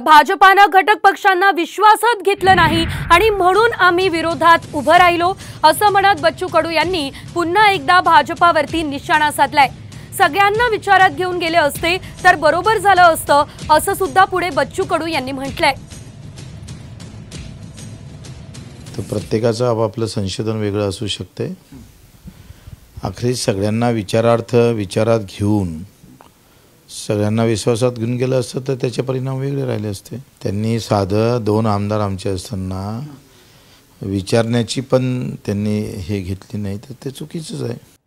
भाजपानं घटक पक्षांना विश्वासात घेतलं नाही आणि म्हणून आम्ही विरोधात उभं राहिलो असं म्हणत बच्चू कडू यांनी पुन्हा एकदा भाजपावरती निशाणा साधलाय सगळ्यांना विचारात घेऊन गेले असते तर बरोबर झालं असतं असं सुद्धा पुढे बच्चू कडू यांनी म्हटलंय प्रत्येकाचं आपापलं संशोधन वेगळं असू शकते अखेरीस सगळ्यांना विचारार्थ विचारात घेऊन सगळ्यांना विश्वासात घेऊन गेलं असतं तर त्याचे परिणाम वेगळे राहिले असते त्यांनी साधं दोन आमदार आमचे असताना विचारण्याची पण त्यांनी हे घेतली नाही तर ते चुकीचंच आहे